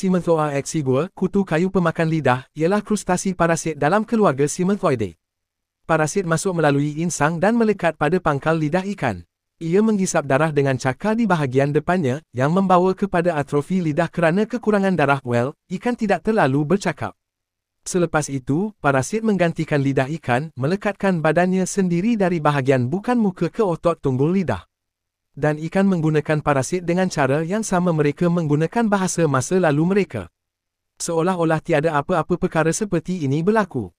Simenthoa exigua, kutu kayu pemakan lidah, ialah krustasi parasit dalam keluarga Simenthoidae. Parasit masuk melalui insang dan melekat pada pangkal lidah ikan. Ia menghisap darah dengan cakar di bahagian depannya, yang membawa kepada atrofi lidah kerana kekurangan darah. Well, ikan tidak terlalu bercakap. Selepas itu, parasit menggantikan lidah ikan, melekatkan badannya sendiri dari bahagian bukan muka ke otot tunggul lidah dan ikan menggunakan parasit dengan cara yang sama mereka menggunakan bahasa masa lalu mereka. Seolah-olah tiada apa-apa perkara seperti ini berlaku.